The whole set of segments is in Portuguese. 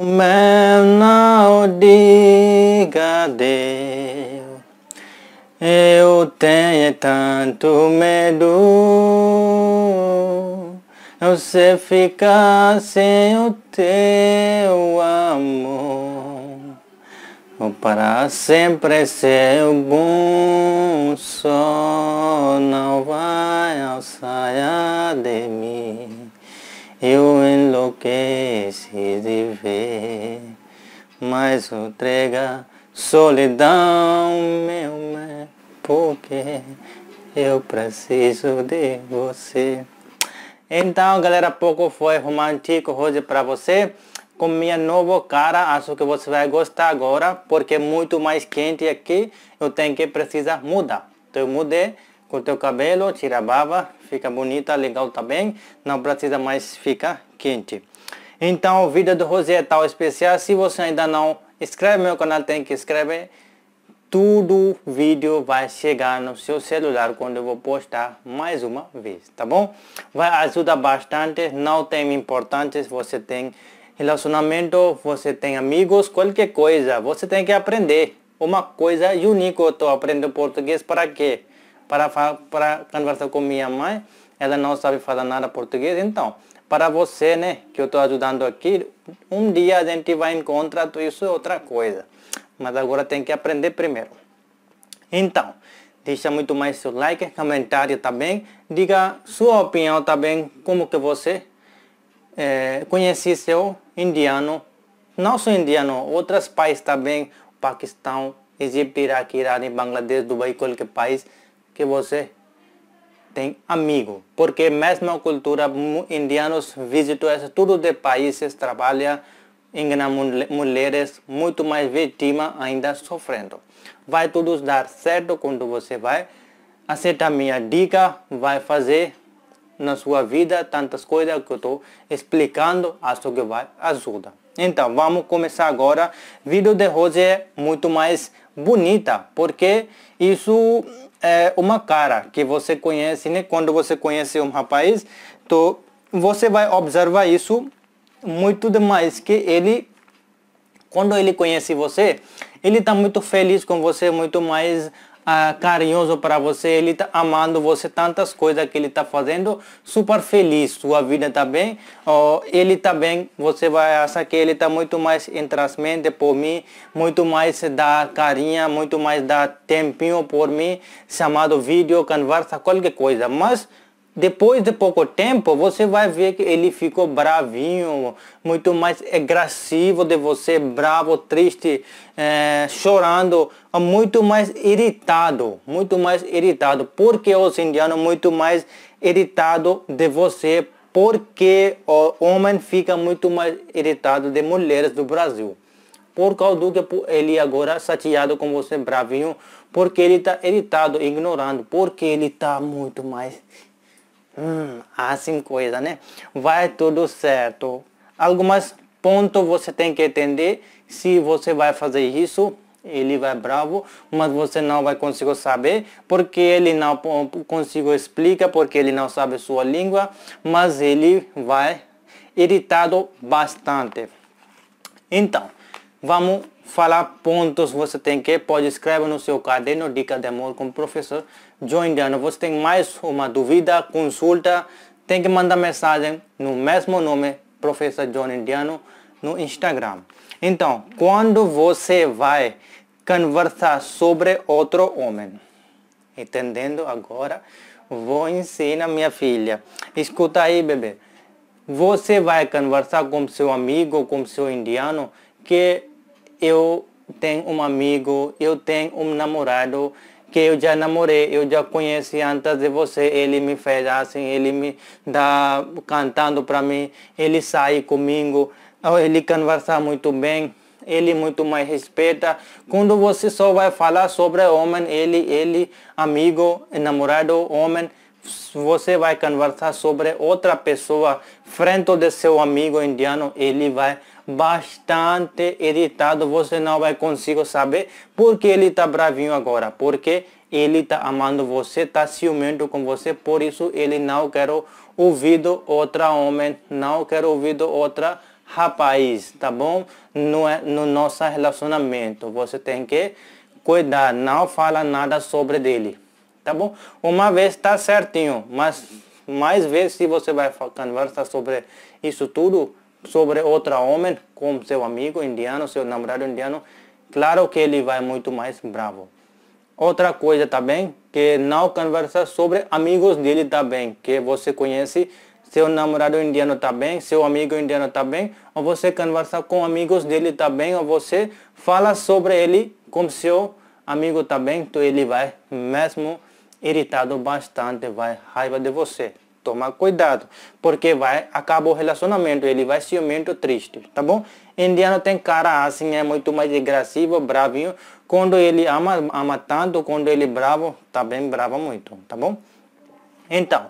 Meu não diga Deus, eu tenho tanto medo. Eu sei ficar sem o teu amor, ou para sempre ser bom, só não vai ao sair de mim. Eu enlouqueci de ver, mas entrega solidão, meu porque eu preciso de você. Então, galera, pouco foi romântico hoje para você. Com minha nova cara, acho que você vai gostar agora, porque é muito mais quente aqui. Eu tenho que precisar mudar. Então, eu mudei com teu cabelo, tira a baba, fica bonita, legal também. Não precisa mais ficar quente. Então, o vídeo do é tal especial. Se você ainda não inscreve no meu canal, tem que inscrever. Tudo vídeo vai chegar no seu celular quando eu vou postar mais uma vez, tá bom? Vai ajudar bastante, não tem importância, você tem relacionamento, você tem amigos, qualquer coisa. Você tem que aprender uma coisa única. Eu estou aprendendo português para quê? para, para conversar com minha mãe, ela não sabe falar nada português, então, para você, né, que eu estou ajudando aqui, um dia a gente vai encontrar tudo isso é outra coisa. Mas agora tem que aprender primeiro. Então, deixa muito mais seu like, comentário também, diga sua opinião também, como que você é, conhece seu indiano, não só indiano, outros países também, Paquistão, Egito, Iraque, Irã, Bangladesh, Dubai, qualquer país, que você tem amigo, porque mesmo a cultura indianos essa tudo de países trabalha engana mulheres muito mais vítima ainda sofrendo. Vai tudo dar certo quando você vai aceitar minha dica, vai fazer na sua vida tantas coisas que eu estou explicando, acho que vai ajudar. Então, vamos começar agora. Vídeo de hoje é muito mais bonita, porque isso é uma cara que você conhece, né? Quando você conhece um rapaz, então você vai observar isso muito demais que ele quando ele conhece você, ele está muito feliz com você, muito mais ah, carinhoso para você, ele está amando você, tantas coisas que ele está fazendo, super feliz, sua vida também tá bem, oh, ele também tá bem, você vai achar que ele está muito mais entrasmente por mim, muito mais da carinha, muito mais da tempinho por mim, chamado vídeo, conversa, qualquer coisa, mas depois de pouco tempo, você vai ver que ele ficou bravinho, muito mais agressivo de você, bravo, triste, é, chorando, muito mais irritado, muito mais irritado. Porque os indianos muito mais irritado de você, porque o homem fica muito mais irritado de mulheres do Brasil. Por causa do que ele agora chateado com você, bravinho, porque ele está irritado, ignorando, porque ele está muito mais Hum, assim coisa, né? Vai tudo certo. Algumas pontos você tem que entender. Se você vai fazer isso, ele vai bravo, mas você não vai conseguir saber porque ele não consigo explicar, porque ele não sabe sua língua, mas ele vai irritado bastante. Então, vamos falar pontos você tem que pode escrever no seu caderno dica de amor com o professor Jointer, você tem mais uma dúvida, consulta, tem que mandar mensagem no mesmo nome, Professor John Indiano, no Instagram. Então, quando você vai conversar sobre outro homem, entendendo agora, vou ensinar minha filha. Escuta aí, bebê. Você vai conversar com seu amigo, com seu indiano, que eu tenho um amigo, eu tenho um namorado, que eu já namorei, eu já conheci antes de você, ele me fez assim, ele me dá cantando para mim, ele sai comigo, ele conversa muito bem, ele muito mais respeita. Quando você só vai falar sobre homem, ele, ele, amigo, namorado, homem, você vai conversar sobre outra pessoa frente de seu amigo indiano, ele vai bastante editado, você não vai conseguir saber porque ele está bravinho agora, porque ele está amando você, está ciumento com você, por isso ele não quer ouvido outra homem, não quer ouvir outra rapaz, tá bom? Não é no nosso relacionamento, você tem que cuidar, não fala nada sobre dele, tá bom? Uma vez está certinho, mas mais vezes se você vai conversar sobre isso tudo, sobre outra homem com seu amigo indiano, seu namorado indiano, claro que ele vai muito mais bravo. Outra coisa também, que não conversa sobre amigos dele também, que você conhece seu namorado indiano também, seu amigo indiano também, ou você conversa com amigos dele também, ou você fala sobre ele com seu amigo também, então ele vai mesmo irritado bastante, vai raiva de você. Tomar cuidado, porque vai acabar o relacionamento, ele vai ciumento triste, tá bom? Indiano tem cara assim, é muito mais agressivo, bravinho. Quando ele ama, ama tanto, quando ele é bravo, tá brava muito, tá bom? Então,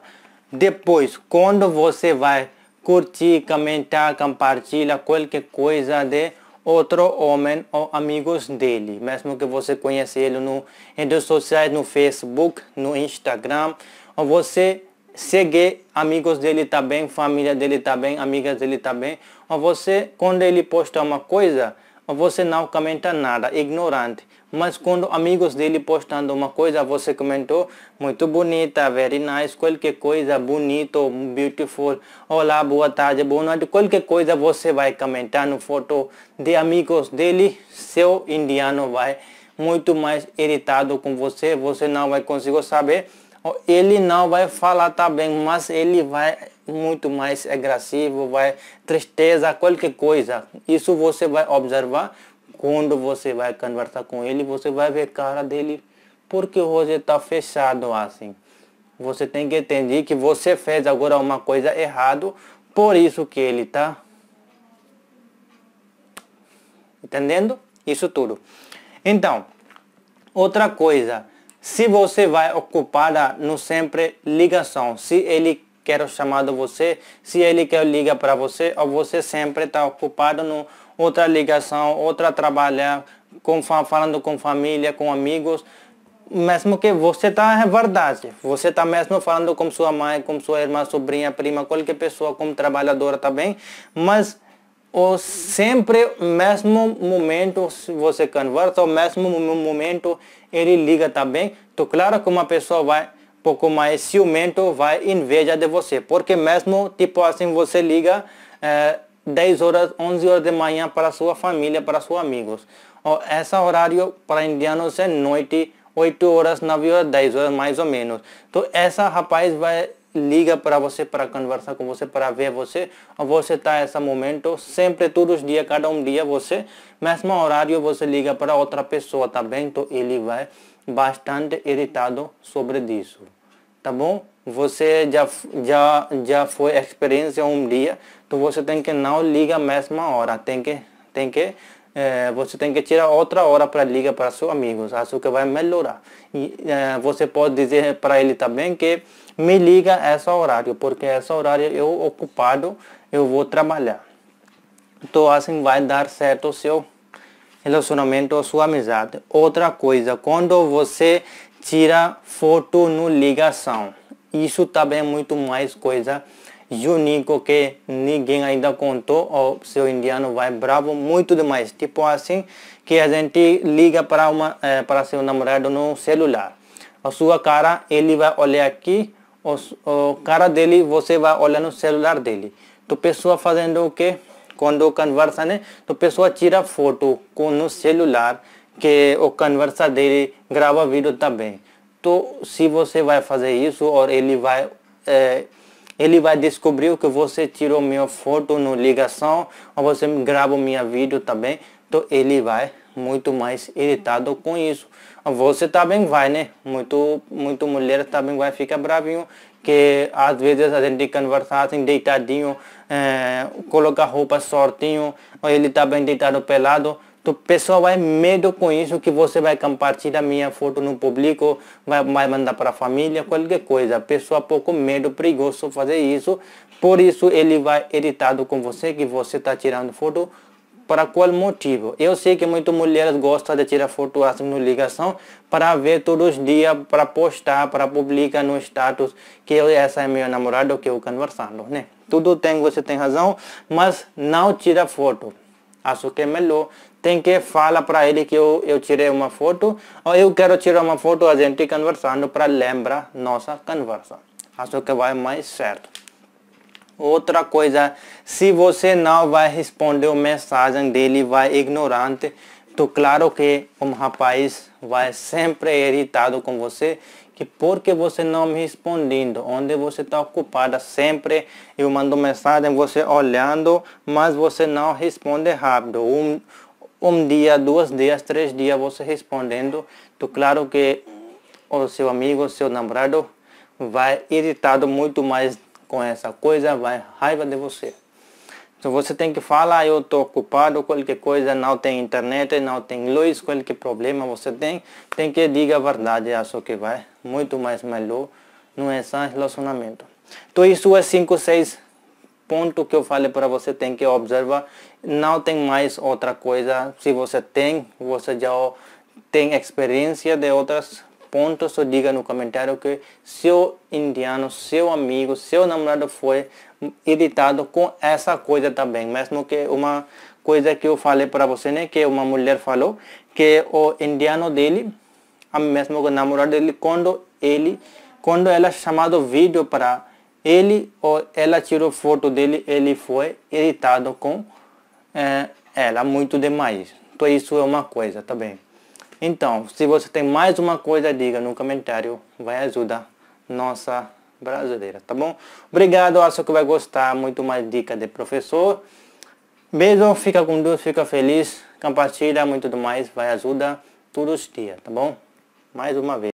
depois, quando você vai curtir, comentar, compartilhar qualquer coisa de outro homem ou amigos dele, mesmo que você conheça ele no redes sociais, no Facebook, no Instagram, ou você seguir amigos dele também, família dele também, amigas dele também. Ou você, quando ele posta uma coisa, você não comenta nada, ignorante. Mas quando amigos dele postando uma coisa, você comentou, muito bonita, very nice, qualquer coisa, bonito, beautiful, olá, boa tarde, boa noite, qualquer coisa você vai comentar no foto de amigos dele, seu indiano vai muito mais irritado com você, você não vai conseguir saber ele não vai falar tá bem, mas ele vai muito mais agressivo, vai tristeza, qualquer coisa. Isso você vai observar quando você vai conversar com ele, você vai ver a cara dele, porque hoje está fechado assim. Você tem que entender que você fez agora uma coisa errado, por isso que ele está entendendo isso tudo. Então, outra coisa, se você vai ocupada no sempre ligação, se ele quer chamar você, se ele quer ligar para você, ou você sempre está ocupado no outra ligação, outra trabalhar, com, falando com família, com amigos, mesmo que você está, é verdade, você está mesmo falando com sua mãe, com sua irmã, sobrinha, prima, qualquer pessoa, como trabalhadora também, tá mas ou sempre mesmo momento você conversa, o mesmo momento ele liga também. Então claro que uma pessoa vai pouco mais ciumento, vai inveja de você, porque mesmo tipo assim você liga é, eh, 10 horas, 11 horas de manhã para sua família, para seus amigos. Ou esse horário para indianos é noite, 8 horas, 9 horas, 10 horas mais ou menos. Então essa rapaz vai liga para você para conversar com você, para ver você. Você está esse momento, sempre todos os dias, cada um dia, você, mesmo horário, você liga para outra pessoa, tá bem? Então ele vai bastante irritado sobre isso, tá bom? Você já, já, já foi experiência um dia, então você tem que não liga mesma hora, tem que, tem que é, você tem que tirar outra hora para ligar para seus amigos. Acho que vai melhorar. E é, você pode dizer para ele também que me liga essa horário, porque essa horário eu ocupado, eu vou trabalhar. Então assim vai dar certo o seu relacionamento a sua amizade. Outra coisa, quando você tira foto no ligação, isso também é muito mais coisa único que ninguém ainda contou ou seu indiano vai bravo muito demais. Tipo assim que a gente liga para uma é, para seu namorado no celular. A sua cara ele vai olhar aqui, o, cara dele você vai olhar no celular dele. Então pessoa fazendo o que? Quando conversa né? Então pessoa tira foto com no celular que o conversa dele grava vídeo também. Então se você vai fazer isso ou ele vai é, ele vai descobrir que você tirou minha foto no ligação ou você gravou minha vídeo também. Então ele vai muito mais irritado com isso. Você também vai, né? Muito, muito mulher também vai ficar bravinho que às vezes a gente conversar assim deitadinho, é, eh, coloca roupa sortinho, ou ele também tá deitado pelado. Então, pessoal vai medo com isso que você vai compartilhar minha foto no público, vai, vai mandar para a família, qualquer coisa. Pessoa pouco medo, perigoso fazer isso. Por isso ele vai irritado com você que você está tirando foto para qual motivo? Eu sei que muitas mulheres gostam de tirar foto assim no ligação para ver todos os dias, para postar, para publicar no status que eu, essa é meu namorado que eu conversando, né? Tudo tem, você tem razão, mas não tira foto é melhor. tem que falar para ele que eu, eu tirei uma foto ou eu quero tirar uma foto a gente conversando para lembrar nossa conversa. Acho que vai mais certo. Outra coisa, se você não vai responder a mensagem dele, vai ignorante, então claro que um rapaz vai sempre irritado com você e porque você não me respondendo? Onde você está ocupada sempre? Eu mando mensagem, você olhando, mas você não responde rápido. Um, um dia, dois dias, três dias você respondendo. Então, claro que o seu amigo, o seu namorado vai irritado muito mais com essa coisa, vai raiva de você se você tem que falar, ah, eu estou ocupado, qualquer coisa, não tem internet, não tem luz, qualquer problema você tem, tem que diga a verdade, acho é que vai muito mais melhor no é relacionamento. Então isso é 5, 6 ponto que eu falei para você, tem que observar, não tem mais outra coisa, se você tem, você já tem experiência de outras ponto diga no comentário que seu indiano, seu amigo, seu namorado foi irritado com essa coisa também. Mesmo que uma coisa que eu falei para você, né? Que uma mulher falou que o indiano dele, mesmo que o namorado dele, quando ele, quando ela é chamado vídeo para ele ou ela tirou foto dele, ele foi irritado com é, ela muito demais. Então isso é uma coisa, tá bem? Então, se você tem mais uma coisa, diga no comentário, vai ajudar nossa brasileira, tá bom? Obrigado, acho que vai gostar muito mais dica de professor. Beijo, fica com Deus, fica feliz, compartilha muito mais, vai ajudar todos os dias, tá bom? Mais uma vez.